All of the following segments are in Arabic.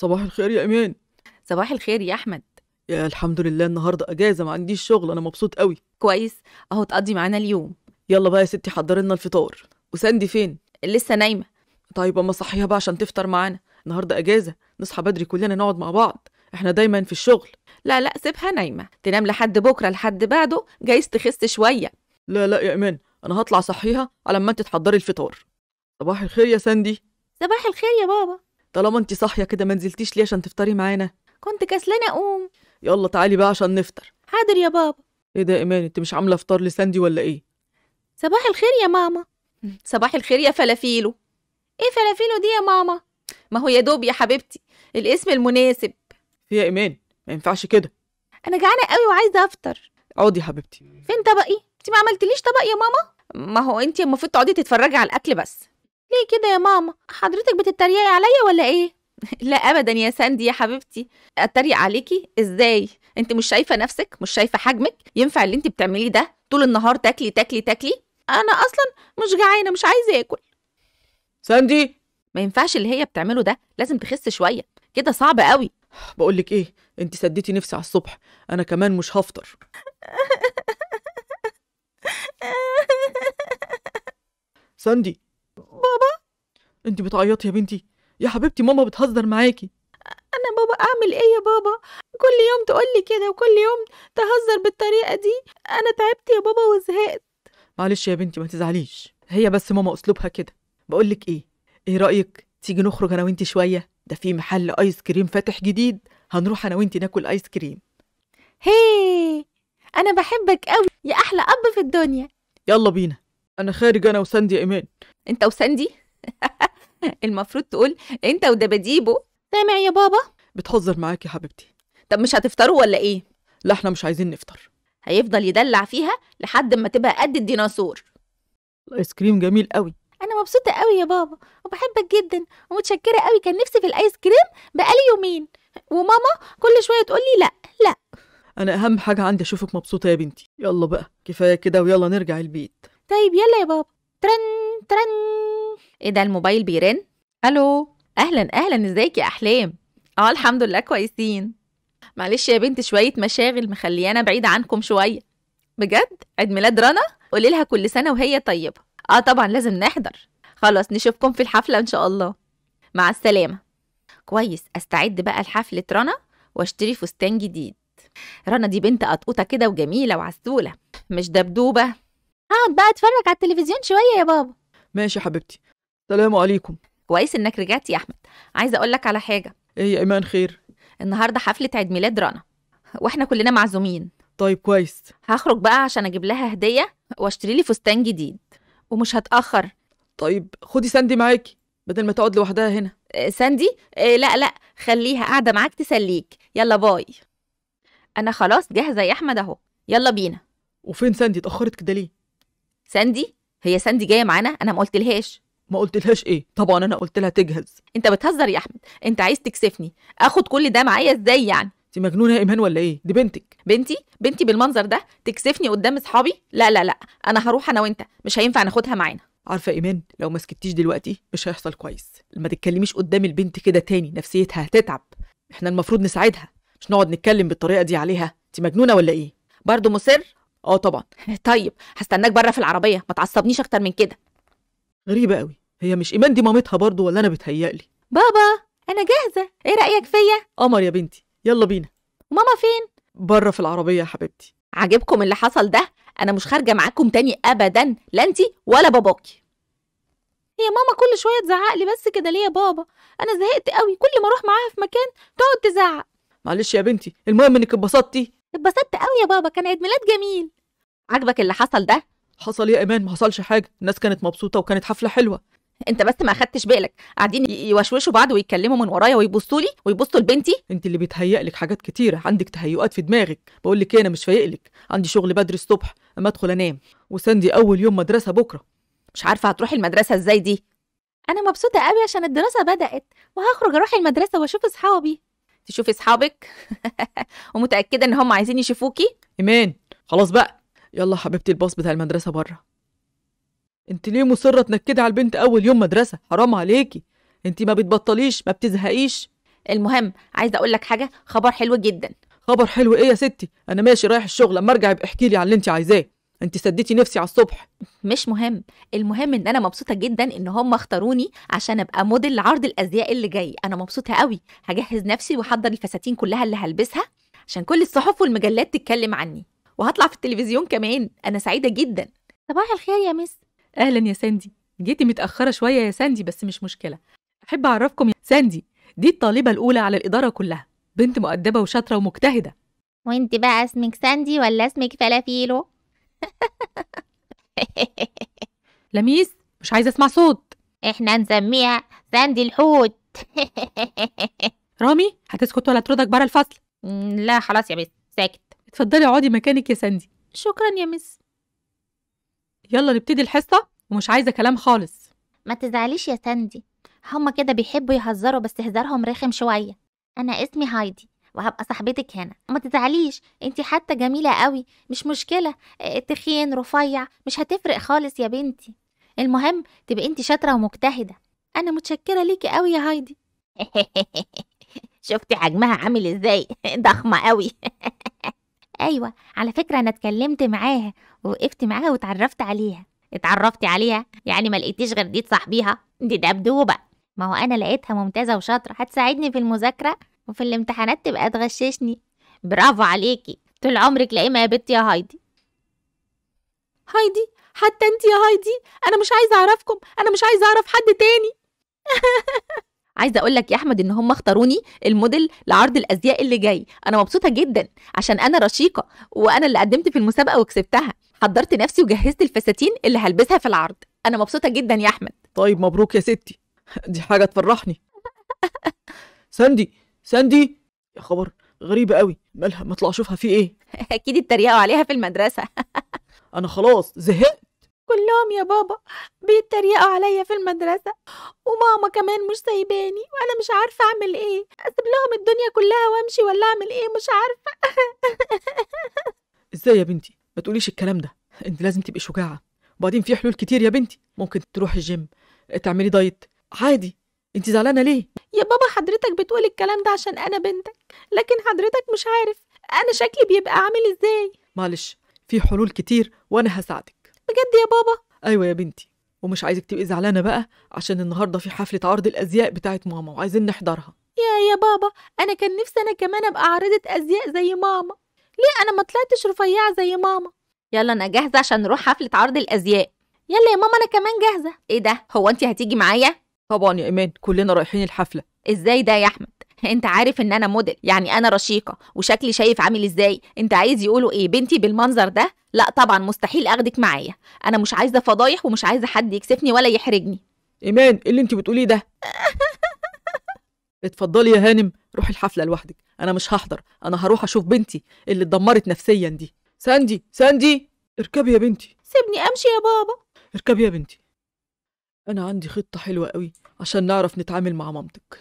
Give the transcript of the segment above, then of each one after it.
صباح الخير يا إيمان صباح الخير يا أحمد يا الحمد لله النهارده اجازه ما عنديش شغل انا مبسوط قوي كويس اهو تقضي معانا اليوم يلا بقى يا ستي حضري لنا الفطار وساندي فين لسه نايمه طيب اما صحيها بقى عشان تفطر معانا النهارده اجازه نصحى بدري كلنا نقعد مع بعض احنا دايما في الشغل لا لا سيبها نايمه تنام لحد بكره لحد بعده جايز تخس شويه لا لا يا ايمان انا هطلع صحيها على ما انت تحضري الفطار صباح الخير يا ساندي صباح الخير يا بابا طالما انت صاحيه كده ما نزلتيش ليه عشان تفطري معانا كنت كسلانه اقوم يلا تعالي بقى عشان نفطر حاضر يا بابا ايه ده ايمان انت مش عامله فطار لساندي ولا ايه صباح الخير يا ماما صباح الخير يا فلافيلو ايه فلافيلو دي يا ماما ما هو يا دوب يا حبيبتي الاسم المناسب يا ايمان ما ينفعش كده انا جعانه قوي وعايزه افطر اقعدي يا حبيبتي فين طبقي انت ما عملتليش طبق يا ماما ما هو انت المفروض تقعدي تتفرجي على الاكل بس ليه كده يا ماما حضرتك بتتريقي عليا ولا ايه لا ابدا يا ساندي يا حبيبتي اتريق عليكي ازاي انت مش شايفه نفسك مش شايفه حجمك ينفع اللي انت بتعمليه ده طول النهار تاكلي تاكلي تاكلي انا اصلا مش جعانه مش عايزه اكل ساندي ما ينفعش اللي هي بتعمله ده لازم تخس شويه كده صعب قوي بقول لك ايه انت سديتي نفسي على الصبح انا كمان مش هفطر ساندي بابا انت بتعيطي يا بنتي يا حبيبتي ماما بتهزر معاكي انا بابا اعمل ايه يا بابا كل يوم تقولي كده وكل يوم تهزر بالطريقه دي انا تعبت يا بابا وزهقت معلش يا بنتي ما تزعليش هي بس ماما اسلوبها كده بقولك ايه ايه رايك تيجي نخرج انا وانتي شويه ده في محل ايس كريم فاتح جديد هنروح انا وانتي ناكل ايس كريم هي انا بحبك قوي يا احلى اب في الدنيا يلا بينا انا خارج انا وساندي ايمان انت وساندي المفروض تقول انت ودباديبو سامع يا بابا بتهزر معاك يا حبيبتي طب مش هتفطروا ولا ايه لا احنا مش عايزين نفطر هيفضل يدلع فيها لحد ما تبقى قد الديناصور الايس كريم جميل قوي انا مبسوطه قوي يا بابا وبحبك جدا ومتشكره قوي كان نفسي في الايس كريم بقالي يومين وماما كل شويه تقول لي لا لا انا اهم حاجه عندي اشوفك مبسوطه يا بنتي يلا بقى كفايه كده ويلا نرجع البيت طيب يلا يا بابا ترن ترن ايه ده الموبايل بيرن الو اهلا اهلا ازيك يا احلام اه الحمد لله كويسين معلش يا بنت شويه مشاغل مخليانا بعيد عنكم شويه بجد عيد ميلاد رنا قولي لها كل سنه وهي طيبه اه طبعا لازم نحضر خلاص نشوفكم في الحفله ان شاء الله مع السلامه كويس استعد بقى لحفله رنا واشتري فستان جديد رنا دي بنت قطقوطه كده وجميله وعسوله مش دبدوبه هقعد بقى اتفرج على التلفزيون شويه يا بابا ماشي يا حبيبتي سلام عليكم كويس انك رجعت يا احمد عايزه اقول لك على حاجه ايه يا ايمان خير النهارده حفله عيد ميلاد رنا واحنا كلنا معزومين طيب كويس هخرج بقى عشان اجيب لها هديه واشتري لي فستان جديد ومش هتاخر طيب خدي ساندي معاكي بدل ما تقعد لوحدها هنا آه، ساندي إيه لا لا خليها قاعده معاك تسليك يلا باي انا خلاص جاهزه يا احمد اهو يلا بينا وفين ساندي اتاخرت كده ليه ساندي هي ساندي جايه معانا انا ما قلتلهاش ما قلتلهاش ايه طبعا انا قلت لها تجهز انت بتهزر يا احمد انت عايز تكسفني اخد كل ده معايا ازاي يعني انت مجنونه يا ايمان ولا ايه دي بنتك بنتي بنتي بالمنظر ده تكسفني قدام اصحابي لا لا لا انا هروح انا وانت مش هينفع ناخدها معانا عارفه ايمان لو ما سكتيش دلوقتي مش هيحصل كويس لما تتكلميش قدام البنت كده تاني نفسيتها هتتعب احنا المفروض نساعدها مش نقعد نتكلم بالطريقه دي عليها انت مجنونه ولا ايه برضه مصر اه طبعا طيب هستناك بره في العربيه ما تعصبنيش اكتر من كده غريبه قوي هي مش ايمان دي مامتها برضو ولا انا بتهيألي بابا انا جاهزه ايه رايك فيا قمر يا بنتي يلا بينا وماما فين بره في العربيه يا حبيبتي عاجبكم اللي حصل ده انا مش خارجه معاكم تاني ابدا لا انتي ولا باباكي هي ماما كل شويه تزعق لي بس كده ليه يا بابا انا زهقت قوي كل ما اروح معاها في مكان تقعد تزعق معلش يا بنتي المهم انك اتبسطتي اتبسطت قوي يا بابا كان عيد ميلاد جميل عاجبك اللي حصل ده حصل يا ايمان ما حصلش حاجه الناس كانت مبسوطه وكانت حفله حلوه انت بس ما اخدتش بالك قاعدين يوشوشوا بعض ويتكلموا من ورايا ويبصوا لي ويبصوا لبنتي انت اللي بيتهيأ لك حاجات كتيره عندك تهيؤات في دماغك بقول لك إيه، انا مش فايق لك عندي شغل بدري الصبح اما ادخل انام وساندي اول يوم مدرسه بكره مش عارفه هتروحي المدرسه ازاي دي انا مبسوطه قوي عشان الدراسه بدات وهخرج اروح المدرسه واشوف اصحابي تشوفي اصحابك ومتاكده ان هم عايزين يشوفوكي ايمان خلاص بقى يلا حبيبتي الباص بتاع المدرسه بره انت ليه مصره تنكدي على البنت اول يوم مدرسه حرام عليكي انت ما بتبطليش ما بتزهقيش المهم عايزه اقول لك حاجه خبر حلو جدا خبر حلو ايه يا ستي انا ماشي رايح الشغل اما ارجع ابقى احكي لي على اللي انت عايزاه انت سديتي نفسي على الصبح مش مهم المهم ان انا مبسوطه جدا ان هم اختاروني عشان ابقى موديل لعرض الازياء اللي جاي انا مبسوطه قوي هجهز نفسي واحضر الفساتين كلها اللي هلبسها عشان كل الصحف والمجلات تتكلم عني وهطلع في التلفزيون كمان انا سعيده جدا صباح الخير يا مس اهلا يا ساندي جيتي متاخره شويه يا ساندي بس مش مشكله احب اعرفكم يا ساندي دي الطالبه الاولى على الاداره كلها بنت مؤدبه وشاطره ومجتهده وانت بقى اسمك ساندي ولا اسمك فلافيلو لميس مش عايزه اسمع صوت احنا نسميها ساندي الحوت رامي هتسكت ولا تردك بره الفصل لا خلاص يا مس ساكت اتفضلي اقعدي مكانك يا ساندي شكرا يا مس يلا نبتدي الحصه ومش عايزه كلام خالص ما تزعليش يا ساندي هما كده بيحبوا يهزروا بس هزارهم رخم شويه انا اسمي هايدي وهبقى صاحبتك هنا وما تزعليش انت حتى جميله قوي مش مشكله آه، تخين رفيع مش هتفرق خالص يا بنتي المهم تبقي انت شاطره ومجتهده انا متشكره ليكي قوي يا هايدي شفتي حجمها عامل ازاي ضخمه قوي ايوه على فكره انا اتكلمت معاها ووقفت معاها واتعرفت عليها اتعرفتي عليها يعني ما لقيتيش غير دي تصاحبيها؟ دي دبدوبه ما هو انا لقيتها ممتازه وشاطره هتساعدني في المذاكره وفي الامتحانات تبقى تغششني برافو عليكي طول عمرك لقيمة يا بت يا هايدي هايدي حتى انت يا هايدي انا مش عايزه اعرفكم انا مش عايزه اعرف حد تاني عايزه اقول لك يا احمد ان هم اختاروني الموديل لعرض الازياء اللي جاي انا مبسوطه جدا عشان انا رشيقه وانا اللي قدمت في المسابقه وكسبتها حضرت نفسي وجهزت الفساتين اللي هلبسها في العرض انا مبسوطه جدا يا احمد طيب مبروك يا ستي دي حاجه تفرحني ساندي ساندي يا خبر غريبة قوي مالها ما اطلع اشوفها في ايه اكيد اتريقوا عليها في المدرسة انا خلاص زهقت كلهم يا بابا بيتريقوا عليا في المدرسة وماما كمان مش سايباني وأنا مش عارفة أعمل إيه أسيب لهم الدنيا كلها وأمشي ولا أعمل إيه مش عارفة إزاي يا بنتي ما تقوليش الكلام ده أنت لازم تبقي شجاعة وبعدين في حلول كتير يا بنتي ممكن تروحي الجيم تعملي دايت عادي انت زعلانه ليه يا بابا حضرتك بتقول الكلام ده عشان انا بنتك لكن حضرتك مش عارف انا شكلي بيبقى عامل ازاي معلش في حلول كتير وانا هساعدك بجد يا بابا ايوه يا بنتي ومش عايزك تبقي زعلانه بقى عشان النهارده في حفله عرض الازياء بتاعت ماما وعايزين نحضرها يا يا بابا انا كان نفسي انا كمان ابقى عارضه ازياء زي ماما ليه انا ما طلعتش رفيعه زي ماما يلا انا جاهزه عشان نروح حفله عرض الازياء يلا يا ماما انا كمان جاهزه ايه ده هو انت هتيجي معايا طبعا يا ايمان كلنا رايحين الحفله ازاي ده يا احمد انت عارف ان انا موديل يعني انا رشيقه وشكلي شايف عامل ازاي انت عايز يقولوا ايه بنتي بالمنظر ده لا طبعا مستحيل اخدك معايا انا مش عايزه فضايح ومش عايزه حد يكسفني ولا يحرجني ايمان إيه اللي انت بتقوليه ده اتفضلي يا هانم روحي الحفله لوحدك انا مش هحضر انا هروح اشوف بنتي اللي اتدمرت نفسيا دي ساندي ساندي اركبي يا بنتي سيبني امشي يا بابا اركبي يا بنتي أنا عندي خطة حلوة قوي عشان نعرف نتعامل مع مامتك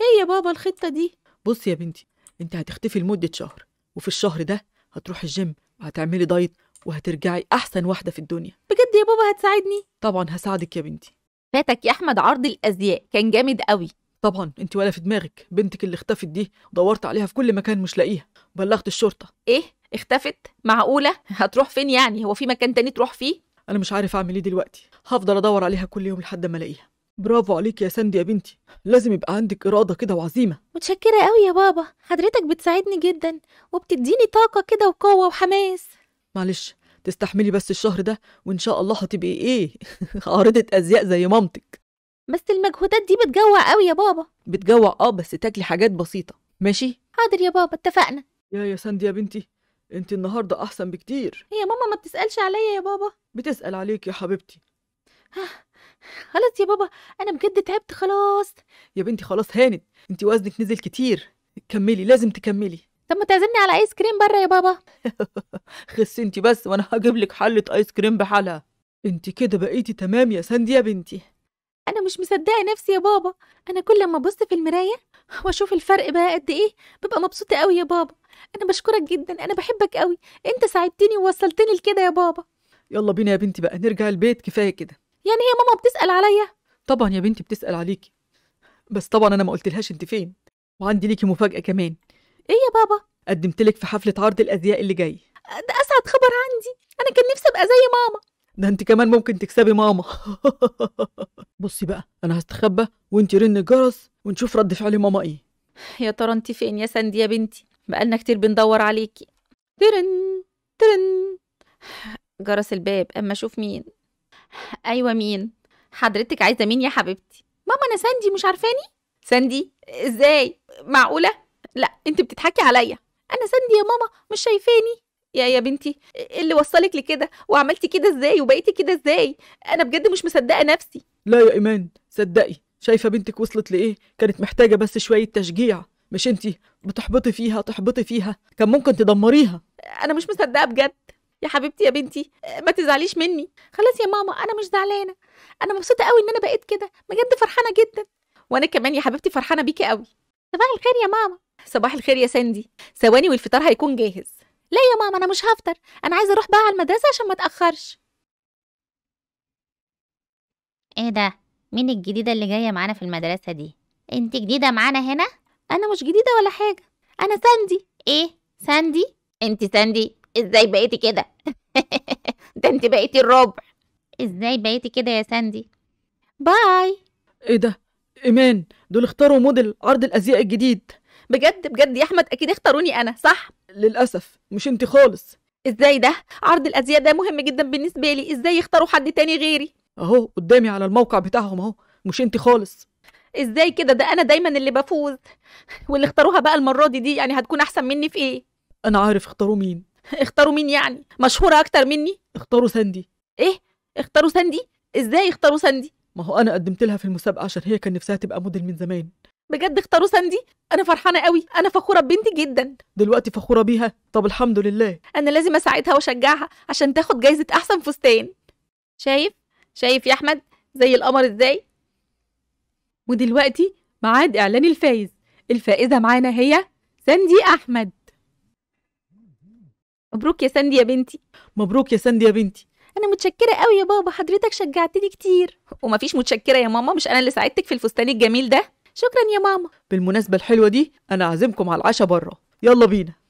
إيه يا بابا الخطة دي؟ بصي يا بنتي أنت هتختفي لمدة شهر وفي الشهر ده هتروحي الجيم وهتعملي دايت وهترجعي أحسن واحدة في الدنيا بجد يا بابا هتساعدني؟ طبعا هساعدك يا بنتي فاتك يا أحمد عرض الأزياء كان جامد قوي طبعا انت ولا في دماغك بنتك اللي اختفت دي دورت عليها في كل مكان مش لاقيها بلغت الشرطه ايه اختفت معقوله هتروح فين يعني هو في مكان تاني تروح فيه انا مش عارف اعمل ايه دلوقتي هفضل ادور عليها كل يوم لحد ما الاقيها برافو عليك يا ساندي يا بنتي لازم يبقى عندك إرادة كده وعزيمة متشكرة قوي يا بابا حضرتك بتساعدني جدا وبتديني طاقة كده وقوة وحماس معلش تستحملي بس الشهر ده وإن شاء الله هتبقي إيه عارضة أزياء زي مامتك بس المجهودات دي بتجوع قوي يا بابا بتجوع آه بس تاكلي حاجات بسيطة ماشي حاضر يا بابا اتفقنا يا يا ساندي يا بنتي انت النهارده احسن بكتير هي ماما ما بتسألش عليا يا بابا بتسأل عليك يا حبيبتي خلاص يا بابا انا بجد تعبت خلاص يا بنتي خلاص هانت انت وزنك نزل كتير كملي لازم تكملي طب ما تعزمني على ايس كريم بره يا بابا خسي انت بس وانا هجيب لك حله ايس كريم بحالها انت كده بقيتي تمام يا ساندي يا بنتي أنا مش مصدقة نفسي يا بابا أنا كل ما أبص في المراية وأشوف الفرق بقى قد إيه ببقى مبسوطة أوي يا بابا أنا بشكرك جدا أنا بحبك أوي أنت ساعدتني ووصلتني لكده يا بابا يلا بينا يا بنتي بقى نرجع البيت كفاية كده يعني هي ماما بتسأل عليا طبعا يا بنتي بتسأل عليكي بس طبعا أنا ما قلتلهاش أنت فين وعندي ليكي مفاجأة كمان إيه يا بابا قدمتلك في حفلة عرض الأزياء اللي جاي ده أسعد خبر عندي أنا كان نفسي أبقى زي ماما ده انت كمان ممكن تكسبي ماما بصي بقى انا هستخبى وانت رن الجرس ونشوف رد فعل ماما ايه يا ترى انت فين يا ساندي يا بنتي بقالنا كتير بندور عليكي ترن ترن جرس الباب اما اشوف مين ايوه مين حضرتك عايزه مين يا حبيبتي ماما انا ساندي مش عارفاني ساندي ازاي معقوله لا انت بتضحكي عليا انا ساندي يا ماما مش شايفاني يا يا بنتي إيه اللي وصلك لكده وعملتي كده ازاي وبقيتي كده ازاي انا بجد مش مصدقه نفسي لا يا ايمان صدقي شايفه بنتك وصلت لايه كانت محتاجه بس شويه تشجيع مش انتي بتحبطي فيها تحبطي فيها كان ممكن تدمريها انا مش مصدقه بجد يا حبيبتي يا بنتي ما تزعليش مني خلاص يا ماما انا مش زعلانه انا مبسوطه قوي ان انا بقيت كده بجد فرحانه جدا وانا كمان يا حبيبتي فرحانه بيكي قوي صباح الخير يا ماما صباح الخير يا ساندي ثواني والفطار هيكون جاهز لا يا ماما انا مش هفطر انا عايزه اروح بقى على المدرسه عشان ما اتاخرش ايه ده مين الجديده اللي جايه معانا في المدرسه دي انت جديده معانا هنا انا مش جديده ولا حاجه انا ساندي ايه ساندي انت ساندي ازاي بقيتي كده ده انت بقيتي الربع ازاي بقيتي كده يا ساندي باي ايه ده ايمان دول اختاروا موديل عرض الازياء الجديد بجد بجد يا احمد اكيد اختاروني انا صح للأسف مش انت خالص ازاي ده عرض الازياء ده مهم جدا بالنسبه لي ازاي يختاروا حد تاني غيري اهو قدامي على الموقع بتاعهم اهو مش انت خالص ازاي كده ده انا دايما اللي بفوز واللي اختاروها بقى المره دي دي يعني هتكون احسن مني في ايه انا عارف اختاروا مين اختاروا مين يعني مشهوره اكتر مني اختاروا ساندي ايه اختاروا ساندي ازاي اختاروا ساندي ما هو انا قدمت لها في المسابقه عشان هي كان نفسها تبقى موديل من زمان بجد اختاروا ساندي انا فرحانه قوي انا فخوره ببنتي جدا دلوقتي فخوره بيها طب الحمد لله انا لازم اساعدها واشجعها عشان تاخد جايزه احسن فستان شايف شايف يا احمد زي القمر ازاي ودلوقتي ميعاد اعلان الفايز الفائزه معانا هي ساندي احمد مبروك يا ساندي يا بنتي مبروك يا ساندي يا بنتي انا متشكره قوي يا بابا حضرتك شجعتني كتير ومفيش متشكره يا ماما مش انا اللي ساعدتك في الفستان الجميل ده شكرا يا ماما بالمناسبة الحلوة دي أنا عازمكم على العشاء بره يلا بينا